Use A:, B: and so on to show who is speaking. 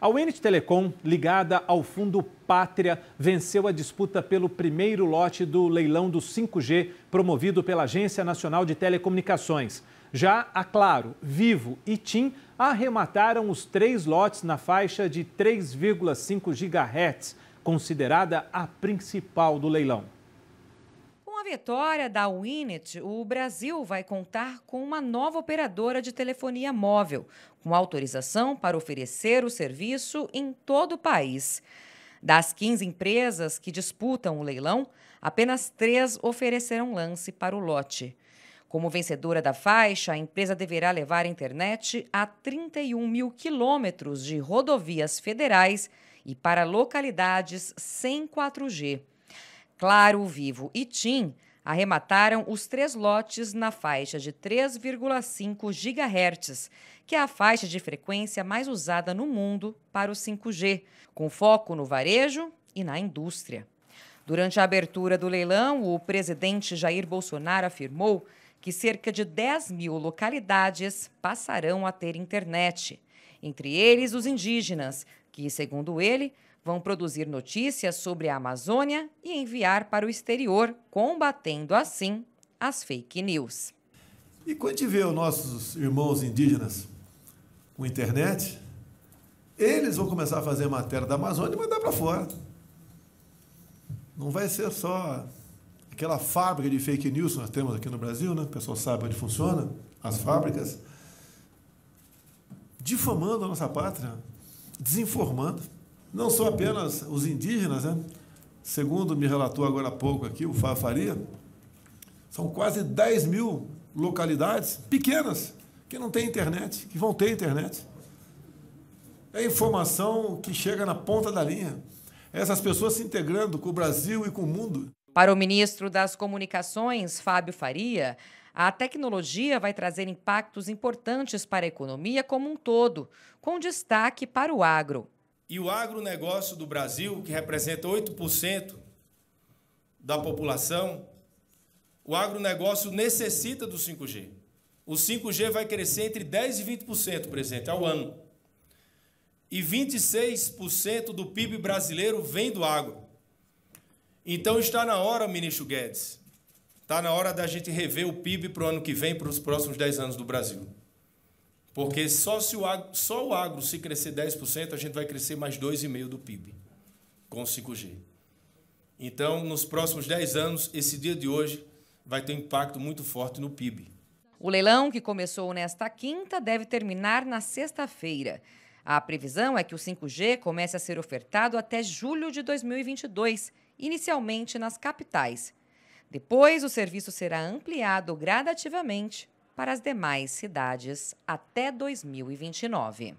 A: A Unit Telecom, ligada ao fundo Pátria, venceu a disputa pelo primeiro lote do leilão do 5G, promovido pela Agência Nacional de Telecomunicações. Já a Claro, Vivo e TIM arremataram os três lotes na faixa de 3,5 GHz, considerada a principal do leilão
B: vitória da Winnet, o Brasil vai contar com uma nova operadora de telefonia móvel, com autorização para oferecer o serviço em todo o país. Das 15 empresas que disputam o leilão, apenas três ofereceram lance para o lote. Como vencedora da faixa, a empresa deverá levar a internet a 31 mil quilômetros de rodovias federais e para localidades sem 4G. Claro, Vivo e TIM arremataram os três lotes na faixa de 3,5 GHz, que é a faixa de frequência mais usada no mundo para o 5G, com foco no varejo e na indústria. Durante a abertura do leilão, o presidente Jair Bolsonaro afirmou que cerca de 10 mil localidades passarão a ter internet, entre eles os indígenas, que, segundo ele, vão produzir notícias sobre a Amazônia e enviar para o exterior, combatendo assim as fake news. E quando a gente
C: vê os nossos irmãos indígenas com internet, eles vão começar a fazer matéria da Amazônia e mandar para fora. Não vai ser só aquela fábrica de fake news que nós temos aqui no Brasil, né? O pessoal sabe onde funciona, as fábricas. Difamando a nossa pátria, desinformando. Não são apenas os indígenas, né? segundo me relatou agora há pouco aqui o Fafaria, são quase 10 mil localidades pequenas que não têm internet, que vão ter internet. É informação
B: que chega na ponta da linha. Essas pessoas se integrando com o Brasil e
C: com o mundo.
B: Para o ministro das Comunicações, Fábio Faria, a tecnologia vai trazer impactos importantes para a economia como um todo, com destaque para o agro
A: e o agronegócio do Brasil, que representa 8% da população, o agronegócio necessita do 5G. O 5G vai crescer entre 10% e 20%, presidente, ao ano. E 26% do PIB brasileiro vem do agro. Então está na hora, ministro Guedes, está na hora da gente rever o PIB para o ano que vem, para os próximos 10 anos do Brasil. Porque só, se o agro, só o agro se crescer 10%, a gente vai crescer mais 2,5% do PIB com 5G. Então, nos próximos 10 anos, esse dia de hoje vai ter um impacto muito forte no PIB.
B: O leilão, que começou nesta quinta, deve terminar na sexta-feira. A previsão é que o 5G comece a ser ofertado até julho de 2022, inicialmente nas capitais. Depois, o serviço será ampliado gradativamente para as demais cidades até 2029.